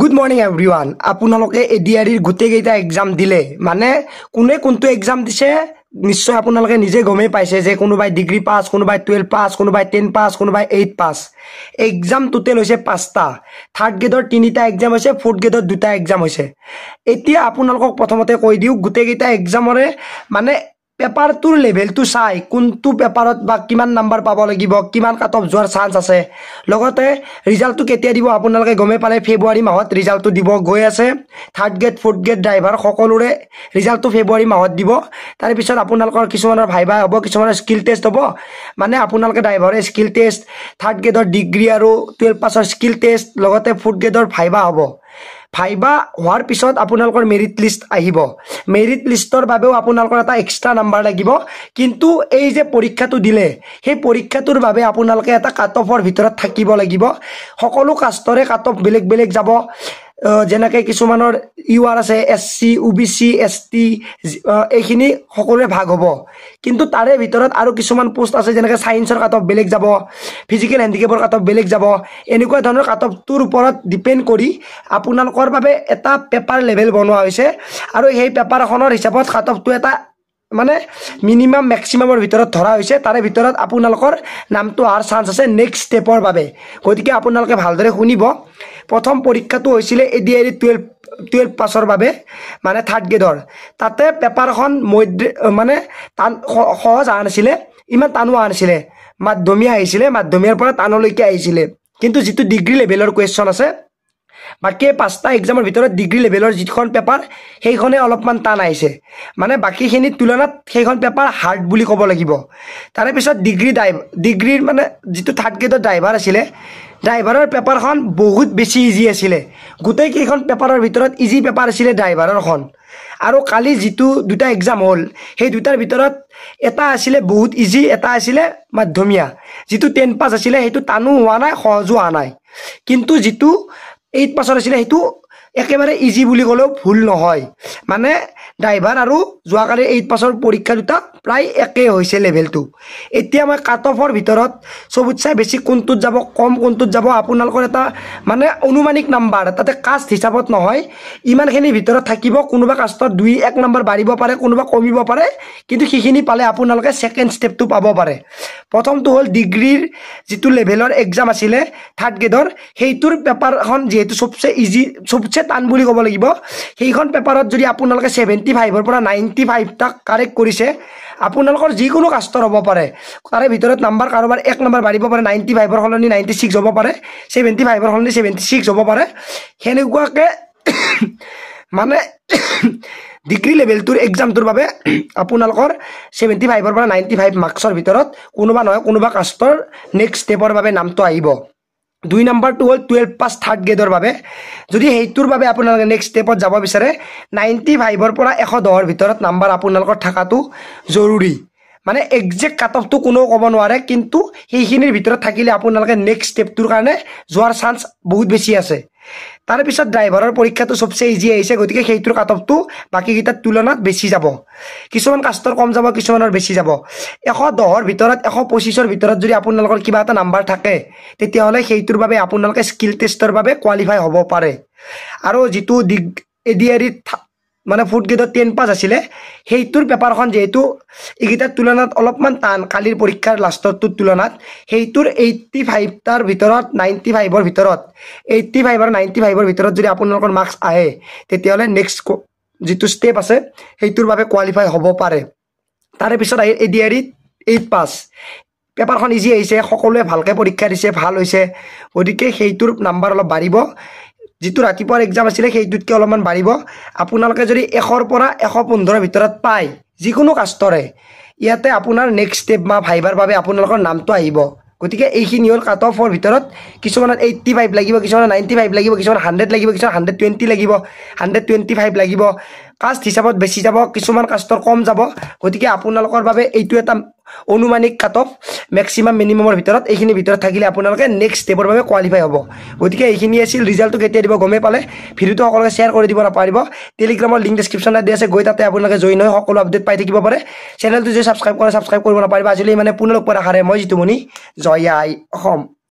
good morning every one আপোনালোকে A D R ইৰ গোটেইকেইটা এক্সাম দিলে মানে কোনে কোনটো এক্সাম দিছে নিশ্চয় আপোনালোকে নিজে গমেই পাইছে যে কোনোবাই ডিগ্ৰী পাছ কোনোবাই টুৱেল্ভ পাছ কোনোবাই টেন পাছ কোনোবাই এইট পাছ এক্সাম টোটেল হৈছে পাঁচটা থাৰ্ড গ্ৰেডৰ তিনিটা এক্সাম হৈছে ফৰ্থ গ্ৰেডৰ দুটা এক্সাম হৈছে এতিয়া আপোনালোকক প্ৰথমতে কৈ দিওঁ গোটেইকেইটা এক্সামৰে মানে পেপাৰটোৰ লেভেলটো চাই কোনটো পেপাৰত বা কিমান নাম্বাৰ পাব লাগিব কিমান কাট অফ যোৱাৰ চান্স আছে লগতে ৰিজাল্টটো কেতিয়া দিব আপোনালোকে গমেই পালে ফেব্ৰুৱাৰী মাহত ৰিজাল্টটো দিব গৈ আছে third grade fourth grade driver সকলোৰে ৰিজাল্টটো ফেব্ৰুৱাৰী মাহত দিব তাৰপিছত আপোনালোকৰ কিছুমানৰ ভাই ভাই হ'ব কিছুমানৰ স্কিল টেষ্ট হ'ব মানে আপোনালোকে ড্ৰাইভাৰে স্কিল টেষ্ট থাৰ্ড গ্ৰেডৰ ডিগ্ৰী আৰু টুৱেল্ভ পাছৰ স্কিল টেষ্ট লগতে ফৰ্থ গ্ৰেডৰ ভাইভা হ'ব ভাইবা হোৱাৰ পিছত আপোনালোকৰ মেৰিট লিষ্ট আহিব মেৰিট লিষ্টৰ বাবেও আপোনালোকৰ এটা এক্সট্ৰা নাম্বাৰ লাগিব কিন্তু এই যে পৰীক্ষাটো দিলে সেই পৰীক্ষাটোৰ বাবে আপোনালোকে এটা কাট অফৰ ভিতৰত থাকিব লাগিব সকলো কাষ্টৰে কাট অফ বেলেগ বেলেগ যাব যেনেকে কিছুমানৰ ইউ আৰ আছে S C O B C S T এইখিনি সকলোৰে ভাগ হ'ব কিন্তু তাৰে ভিতৰত আৰু কিছুমান পোষ্ট আছে যেনেকে চায়েন্সৰ কাটঅফ বেলেগ যাব ফিজিকেল হেণ্ডিকেপৰ কাটব বেলেগ যাব এনেকুৱা ধৰণৰ কাটঅফটোৰ ওপৰত ডিপেণ্ড কৰি আপোনালোকৰ বাবে এটা পেপাৰ লেভেল বনোৱা হৈছে আৰু সেই পেপাৰখনৰ হিচাপত কাটঅফটো এটা মানে মিনিমাম মেক্সিমামৰ ভিতৰত ধৰা হৈছে তাৰে ভিতৰত আপোনালোকৰ নামটো অহাৰ চান্স আছে নেক্সট ষ্টেপৰ বাবে গতিকে আপোনালোকে ভালদৰে শুনিব প্ৰথম পৰীক্ষাটো হৈছিলে A D I D twelve twelve পাছৰ বাবে মানে থাৰ্ড গ্ৰেডৰ তাতে পেপাৰখন মৈদ্ৰ মানে টান সহজ অহা নাছিলে ইমান টানো অহা নাছিলে মাধ্যমীয়া আহিছিলে মাধ্যমীয়াৰ পৰা টানলৈকে আহিছিলে কিন্তু যিটো ডিগ্ৰী লেভেলৰ কুৱেশ্যন আছে বাকী পাঁচটা এক্সামৰ ভিতৰত ডিগ্ৰী লেভেলৰ যিখন পেপাৰ সেইখনে অলপমান টান আহিছে মানে বাকীখিনিৰ তুলনাত সেইখন পেপাৰ হাৰ্ড বুলি ক'ব লাগিব তাৰে পিছত ডিগ্ৰী ড্ৰাইভ ডিগ্ৰীৰ মানে যিটো থাৰ্ড গ্ৰেডৰ ড্ৰাইভাৰ আছিলে ড্ৰাইভাৰৰ পেপাৰখন বহুত বেছি ইজি আছিলে গোটেইকেইখন পেপাৰৰ ভিতৰত ইজি পেপাৰ আছিলে ড্ৰাইভাৰৰখন আৰু কালি যিটো দুটা এক্সাম হ'ল সেই দুটাৰ ভিতৰত এটা আছিলে বহুত ইজি এটা আছিলে মাধ্যমীয়া যিটো টেন পাছ আছিলে সেইটো টানো হোৱা নাই সহজো হোৱা নাই কিন্তু যিটো এইট পাছৰ আছিলে সেইটো একেবাৰে ইজি বুলি ক'লেও ভুল নহয় মানে ড্ৰাইভাৰ আৰু যোৱাকালি এইট পাছৰ পৰীক্ষা দুটা প্ৰায় একেই হৈছে লেভেলটো এতিয়া মই কাট অফৰ ভিতৰত চবুত বেছি কোনটোত যাব কম কোনটোত যাব আপোনালোকৰ এটা মানে অনুমানিক নাম্বাৰ তাতে কাষ্ট হিচাপত নহয় ইমানখিনি ভিতৰত থাকিব কোনোবা কাষ্টত দুই এক নম্বৰ বাঢ়িব পাৰে কোনোবা কমিব পাৰে কিন্তু সেইখিনি পালে আপোনালোকে ছেকেণ্ড ষ্টেপটো পাব পাৰে প্ৰথমটো হ'ল ডিগ্ৰীৰ যিটো লেভেলৰ এক্সাম আছিলে থাৰ্ড গ্ৰেডৰ সেইটোৰ পেপাৰখন যিহেতু চবচে ইজি চবচে সবচেয়ে টান বুলি কব লাগিব সেইখন পেপাৰত যদি আপোনালোকে ছেভেণ্টি ফাইভৰ পৰা নাইণ্টি ফাইভ তাক কাৰেক্ট কৰিছে আপোনালোকৰ যিকোনো কাষ্টৰ হব পাৰে তাৰে ভিতৰত নাম্বাৰ কাৰোবাৰ এক নাম্বাৰ বাঢ়িব পাৰে নাইণ্টি ফাইভৰ সলনি নাইনটি ছিক্স হব পাৰে ছেভেণ্টি ফাইভৰ সলনি ছেভেণ্টি ছিক্স হব পাৰে সেনেকাকে মানে ডিগ্ৰী লেভেলটোৰ এক্সামটোৰ বাবে আপোনালোকৰ ছেভেণ্টি ফাইভৰ পৰা নাইণ্টি ফাইভ মাৰ্কছৰ ভিতৰত কোনোবা নহয় কোনোবা কাষ্টৰ নেক্সট ষ্টেপৰ বাবে নামটো আহিব দুই নম্বৰটো হ'ল টুৱেল্ভ পাছ থাৰ্ড গ্ৰেডৰ বাবে যদি সেইটোৰ বাবে আপোনালোকে নেক্সট ষ্টেপত যাব বিচাৰে নাইণ্টি ফাইভৰ পৰা এশ দহৰ ভিতৰত নাম্বাৰ আপোনালোকৰ থকাটো জৰুৰী মানে একজেক্ট কাট অফটো কোনেও ক'ব নোৱাৰে কিন্তু সেইখিনিৰ ভিতৰত থাকিলে আপোনালোকে নেক্সট ষ্টেপটোৰ কাৰণে যোৱাৰ চান্স বহুত বেছি আছে তাৰ পিছত ড্ৰাইভাৰৰ পৰীক্ষাটো চবচে ইজি আহিছে গতিকে সেইটোৰ কাট অফটো বাকীকেইটাৰ তুলনাত বেছি যাব কিছুমান কাষ্টৰ কম যাব কিছুমানৰ বেছি যাব এশ দহৰ ভিতৰত এশ পঁচিছৰ ভিতৰত যদি আপোনালোকৰ কিবা এটা নাম্বাৰ থাকে তেতিয়াহ'লে সেইটোৰ বাবে আপোনালোকে স্কিল টেষ্টৰ বাবে কোৱালিফাই হ'ব পাৰে আৰু যিটো ডিগ এ ডি আৰিত মানে ফুৰ্থ গ্ৰেডত টেন পাছ আছিলে সেইটোৰ পেপাৰখন যিহেতু এইকেইটাৰ তুলনাত অলপমান টান কালিৰ পৰীক্ষাৰ লাষ্টৰটোৰ তুলনাত সেইটোৰ এইট্টি ফাইভটাৰ ভিতৰত নাইণ্টি ফাইভৰ ভিতৰত এইট্টি ফাইভ আৰু নাইণ্টি ফাইভৰ ভিতৰত যদি আপোনালোকৰ মাৰ্কছ আহে তেতিয়াহ'লে নেক্সট যিটো ষ্টেপ আছে সেইটোৰ বাবে কোৱালিফাই হ'ব পাৰে তাৰে পিছত আহিল আৰ এইট পাছ পেপাৰখন ইজি আহিছে সকলোৱে ভালকৈ পৰীক্ষা দিছে ভাল হৈছে গতিকে সেইটোৰ নাম্বাৰ অলপ বাঢ়িব যিটো ৰাতিপুৱাৰ এক্সাম আছিলে সেইটোতকৈ অলপমান বাঢ়িব আপোনালোকে যদি এশৰ পৰা এশ পোন্ধৰৰ ভিতৰত পায় যিকোনো কাষ্টৰে ইয়াতে আপোনাৰ নেক্সট ষ্টেপ বা ভাইবাৰ বাবে আপোনালোকৰ নামটো আহিব গতিকে এইখিনি হ'ল কাট অফৰ ভিতৰত কিছুমানত এইট্টি ফাইভ লাগিব কিছুমানৰ নাইণ্টি ফাইভ লাগিব কিছুমান হাণ্ড্ৰেড লাগিব কিছুমান হাণ্ড্ৰেড টুৱেণ্টি লাগিব হাণ্ড্ৰেড টুৱেণ্টি ফাইভ লাগিব কাষ্ট হিচাপত বেছি যাব কিছুমান কাষ্টৰ কম যাব গতিকে আপোনালোকৰ বাবে এইটো এটা অনুমানিক কাট অফ মেক্সিমাম মিনিমামৰ ভিতৰত এইখিনি ভিতৰত থাকিলে আপোনালোকে নেক্সট ষ্টেপৰ বাবে কোৱালিফাই হ'ব গতিকে এইখিনি আছিল ৰিজাল্টটো কেতিয়া দিব গমেই পালে ভিডিঅ'টো সকলোকে শ্বেয়াৰ কৰি দিব নাপাৰিব টেলিগ্ৰামৰ লিংক ডিছক্ৰিপশ্যনত দি আছে গৈ তাতে আপোনালোকে জইন হৈ সকলো আপডেট পাই থাকিব পাৰে চেনেলটো যদি ছাবস্ক্ৰাইব কৰে ছাবস্ক্ৰাইব কৰিব নাপাৰিব আজিলৈ মানে পুনৰ পৰা আশাৰে মই যিটো মণি জয় আই অসম